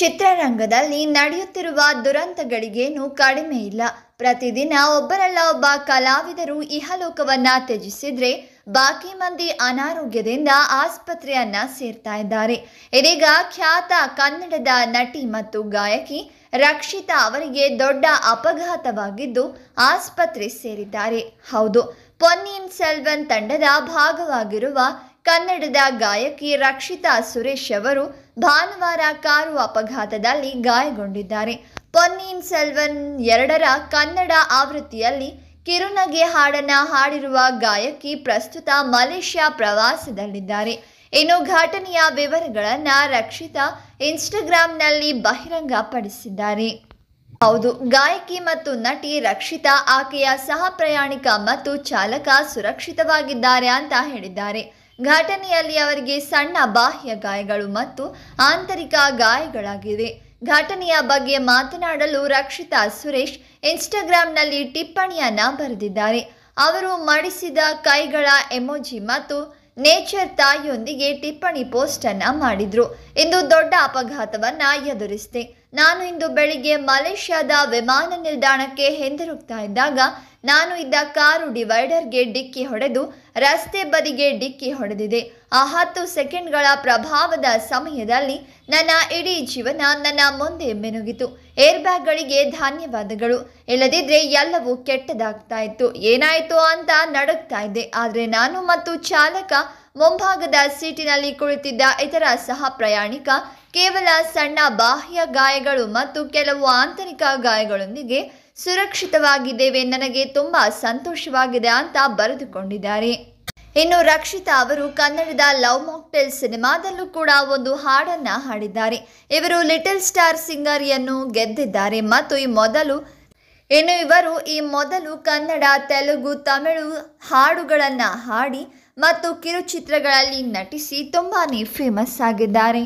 ಚಿತ್ರರಂಗದಲ್ಲಿ ನಡೆಯುತ್ತಿರುವ ದುರಂತಗಳಿಗೇನು ಕಡಿಮೆ ಇಲ್ಲ ಪ್ರತಿದಿನ ಒಬ್ಬರಲ್ಲ ಒಬ್ಬ ಕಲಾವಿದರು ಇಹಲೋಕವನ್ನ ತ್ಯಜಿಸಿದ್ರೆ ಬಾಕಿ ಮಂದಿ ಅನಾರೋಗ್ಯದಿಂದ ಆಸ್ಪತ್ರೆಯನ್ನ ಸೇರ್ತಾ ಇದ್ದಾರೆ ಇದೀಗ ಖ್ಯಾತ ಕನ್ನಡದ ನಟಿ ಮತ್ತು ಗಾಯಕಿ ರಕ್ಷಿತಾ ಅವರಿಗೆ ದೊಡ್ಡ ಅಪಘಾತವಾಗಿದ್ದು ಆಸ್ಪತ್ರೆ ಸೇರಿದ್ದಾರೆ ಹೌದು ಪೊನ್ನಿನ್ ಸೆಲ್ವನ್ ತಂಡದ ಭಾಗವಾಗಿರುವ ಕನ್ನಡದ ಗಾಯಕಿ ರಕ್ಷಿತಾ ಸುರೇಶ್ ಅವರು ಭಾನುವಾರ ಕಾರು ಅಪಘಾತದಲ್ಲಿ ಗಾಯಗೊಂಡಿದ್ದಾರೆ ಪೊನ್ನಿನ್ ಸೆಲ್ವನ್ ಎರಡರ ಕನ್ನಡ ಆವೃತ್ತಿಯಲ್ಲಿ ಕಿರುನಗೆ ಹಾಡನ್ನ ಹಾಡಿರುವ ಗಾಯಕಿ ಪ್ರಸ್ತುತ ಮಲೇಷ್ಯಾ ಪ್ರವಾಸದಲ್ಲಿದ್ದಾರೆ ಇನ್ನು ಘಟನೆಯ ವಿವರಗಳನ್ನು ರಕ್ಷಿತಾ ಇನ್ಸ್ಟಾಗ್ರಾಂನಲ್ಲಿ ಬಹಿರಂಗಪಡಿಸಿದ್ದಾರೆ ಹೌದು ಗಾಯಕಿ ಮತ್ತು ನಟಿ ರಕ್ಷಿತಾ ಆಕೆಯ ಸಹ ಪ್ರಯಾಣಿಕ ಮತ್ತು ಚಾಲಕ ಸುರಕ್ಷಿತವಾಗಿದ್ದಾರೆ ಅಂತ ಹೇಳಿದ್ದಾರೆ ಘಟನೆಯಲ್ಲಿ ಅವರಿಗೆ ಸಣ್ಣ ಬಾಹ್ಯ ಗಾಯಗಳು ಮತ್ತು ಆಂತರಿಕ ಗಾಯಗಳಾಗಿವೆ ಘಟನೆಯ ಬಗ್ಗೆ ಮಾತನಾಡಲು ರಕ್ಷಿತಾ ಸುರೇಶ್ ಇನ್ಸ್ಟಾಗ್ರಾಂನಲ್ಲಿ ಟಿಪ್ಪಣಿಯನ್ನ ಬರೆದಿದ್ದಾರೆ ಅವರು ಮಡಿಸಿದ ಕೈಗಳ ಎಮೋಜಿ ಮತ್ತು ನೇಚರ್ ತಾಯಿಯೊಂದಿಗೆ ಟಿಪ್ಪಣಿ ಪೋಸ್ಟ್ ಅನ್ನ ಮಾಡಿದ್ರು ಇಂದು ದೊಡ್ಡ ಅಪಘಾತವನ್ನ ಎದುರಿಸಿದೆ ನಾನು ಇಂದು ಬೆಳಿಗ್ಗೆ ಮಲೇಷ್ಯಾದ ವಿಮಾನ ನಿಲ್ದಾಣಕ್ಕೆ ಹಿಂದಿರುಗ್ತಾ ಇದ್ದಾಗ ನಾನು ಇದ್ದ ಕಾರು ಡಿವೈಡರ್ಗೆ ಡಿಕ್ಕಿ ಹೊಡೆದು ರಸ್ತೆ ಬದಿಗೆ ಡಿಕ್ಕಿ ಹೊಡೆದಿದೆ ಆ ಹತ್ತು ಸೆಕೆಂಡ್ಗಳ ಪ್ರಭಾವದ ಸಮಯದಲ್ಲಿ ನನ್ನ ಇಡೀ ಜೀವನ ನನ್ನ ಮುಂದೆ ಮೆನುಗಿತು ಏರ್ ಬ್ಯಾಗ್ಗಳಿಗೆ ಧನ್ಯವಾದಗಳು ಇಲ್ಲದಿದ್ರೆ ಎಲ್ಲವೂ ಕೆಟ್ಟದಾಗ್ತಾ ಇತ್ತು ಏನಾಯಿತು ಅಂತ ನಡುಗ್ತಾ ಇದ್ದೆ ಆದರೆ ನಾನು ಮತ್ತು ಚಾಲಕ ಮುಂಭಾಗದ ಸೀಟಿನಲ್ಲಿ ಕುಳಿತಿದ್ದ ಇತರ ಸಹ ಪ್ರಯಾಣಿಕ ಕೇವಲ ಸಣ್ಣ ಬಾಹ್ಯ ಗಾಯಗಳು ಮತ್ತು ಕೆಲವು ಆಂತರಿಕ ಗಾಯಗಳೊಂದಿಗೆ ಸುರಕ್ಷಿತವಾಗಿದ್ದೇವೆ ನನಗೆ ತುಂಬಾ ಸಂತೋಷವಾಗಿದೆ ಅಂತ ಬರೆದುಕೊಂಡಿದ್ದಾರೆ ಇನ್ನು ರಕ್ಷಿತಾ ಅವರು ಕನ್ನಡದ ಲವ್ ಮಾಕ್ಟೆಲ್ ಸಿನಿಮಾದಲ್ಲೂ ಕೂಡ ಒಂದು ಹಾಡನ್ನ ಹಾಡಿದ್ದಾರೆ ಇವರು ಲಿಟಲ್ ಸ್ಟಾರ್ ಸಿಂಗರ್ ಯನ್ನು ಗೆದ್ದಿದ್ದಾರೆ ಮತ್ತು ಈ ಮೊದಲು ಇನ್ನು ಇವರು ಈ ಮೊದಲು ಕನ್ನಡ ತೆಲುಗು ತಮಿಳು ಹಾಡುಗಳನ್ನು ಹಾಡಿ ಮತ್ತು ಕಿರುಚಿತ್ರಗಳಲ್ಲಿ ನಟಿಸಿ ತುಂಬಾ ಫೇಮಸ್ ಆಗಿದ್ದಾರೆ